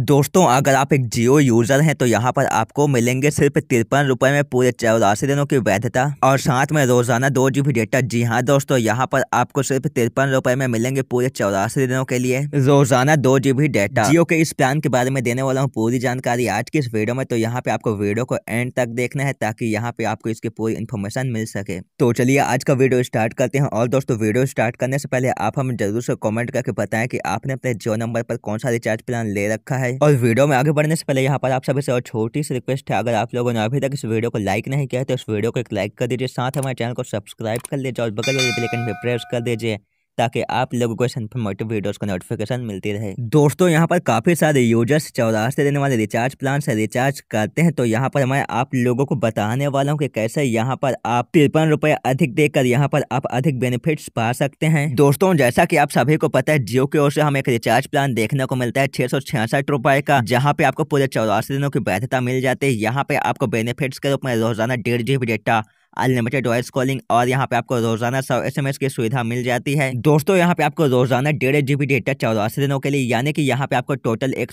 दोस्तों अगर आप एक जियो यूज़र हैं तो यहाँ पर आपको मिलेंगे सिर्फ तिरपन रुपए में पूरे चौरासी दिनों की वैधता और साथ में रोजाना दो जी बी डेटा जी हाँ दोस्तों यहाँ पर आपको सिर्फ तिरपन रुपए में मिलेंगे पूरे चौरासी दिनों के लिए रोजाना दो जी बी डेटा जियो के इस प्लान के बारे में देने वाला हूँ पूरी जानकारी आज की इस वीडियो में तो यहाँ पे आपको वीडियो को एंड तक देखना है ताकि यहाँ पे आपको इसकी पूरी इन्फॉर्मेशन मिल सके तो चलिए आज का वीडियो स्टार्ट करते हैं और दोस्तों वीडियो स्टार्ट करने से पहले आप हमें जरूर से कॉमेंट करके बताएं कि आपने अपने जियो नंबर पर कौन सा रिचार्ज प्लान ले रखा है है और वीडियो में आगे बढ़ने से पहले यहाँ पर आप सभी से और छोटी सी रिक्वेस्ट है अगर आप लोगों ने अभी तक इस वीडियो को लाइक नहीं किया है तो इस वीडियो को एक लाइक कर दीजिए साथ हमारे चैनल को सब्सक्राइब कर लीजिए और बगल वाले बेलाइकन पर प्रेस कर दीजिए ताकि आप लोगों को इन्फॉर्मेटिव वीडियोस का नोटिफिकेशन मिलती रहे दोस्तों यहाँ पर काफी सारे यूजर्स चौरासी देने वाले रिचार्ज प्लान से रिचार्ज करते हैं तो यहाँ पर मैं आप लोगों को बताने वाला हूँ कि कैसे यहाँ पर आप तिरपन रुपए अधिक देकर यहाँ पर आप अधिक बेनिफिट्स पा सकते हैं दोस्तों जैसा की आप सभी को पता है जियो की ओर से हमें एक रिचार्ज प्लान देखने को मिलता है छह सौ छियासठ रुपए का जहाँ पे आपको पूरे चौरासी दिनों की वैधता मिल जाती है यहाँ पे आपको बेनिफिट्स के रूप में रोजाना डेढ़ GB data unlimited voice calling और यहाँ पे आपको रोजाना सौ एस की सुविधा मिल जाती है दोस्तों यहाँ पे आपको रोजाना डेढ़ जीबी डेटा चौरासी दिनों के लिए यानी कि यहाँ पे आपको टोटल एक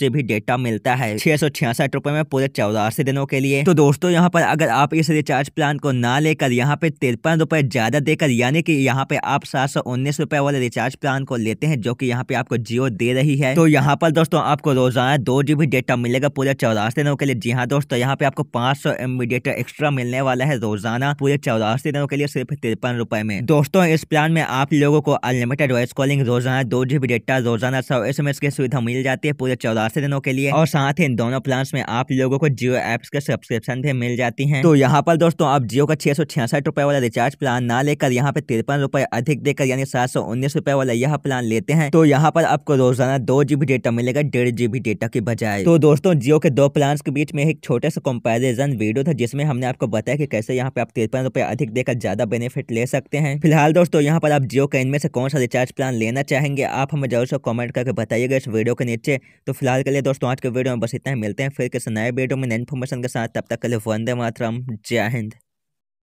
जीबी डेटा मिलता है छह सौ छियासठ रुपए में पूरे चौरासी दिनों के लिए तो दोस्तों यहाँ पर अगर आप इस रिचार्ज प्लान को ना लेकर यहाँ पे तिरपन रुपए ज्यादा देकर यानी कि यहाँ पे आप सात सौ उन्नीस रुपए वाले रिचार्ज प्लान को लेते हैं जो की यहाँ पे आपको जियो दे रही है तो यहाँ पर दोस्तों आपको रोजाना दो जीबी डेटा मिलेगा पूरे चौरासी दिनों के लिए जी हाँ दोस्तों यहाँ पे आपको पांच सौ डेटा एक्स्ट्रा मिलने वाला है रोजाना पूरे चौरासी दिनों के लिए सिर्फ तिरपन रुपए में दोस्तों इस प्लान में आप लोगों को अनलिमिटेड वॉइस कॉलिंग रोजाना दो जीबी डेटा रोजाना सौ एस की सुविधा मिल जाती है पूरे चौरासी दिनों के लिए और साथ ही इन दोनों प्लान में आप लोगों को जियो एप्स के सब्सक्रिप्शन भी मिल जाती है तो यहाँ पर दोस्तों आप जियो का छह सौ छियासठ रुपए वाला रिचार्ज प्लान ना लेकर यहाँ पे तिरपन रुपए अधिक देकर यानी सात सौ उन्नीस रुपए वाला यह प्लान लेते हैं तो यहाँ पर आपको रोजाना दो जीबी डेटा मिलेगा डेढ़ जीबी डेटा की बजाय तो दोस्तों जियो के दो प्लान के बीच में एक छोटे से कंपेरिजन वीडियो था जिसमें हमने आपको बताया कि कैसे यहाँ पे आप तिरपन रुपए अधिक देकर ज़्यादा बेनिफिट ले सकते हैं फिलहाल दोस्तों यहाँ पर आप जियो का इनमें से कौन सा रिचार्ज प्लान लेना चाहेंगे आप हमें जरूर से कॉमेंट करके बताइएगा इस वीडियो के नीचे तो फिलहाल के लिए दोस्तों आज के वीडियो में बस इतना ही मिलते हैं फिर किसी नए वीडियो में नई इन्फॉर्मेशन के साथ तब तक के लिए वंदे मातरम जय हिंद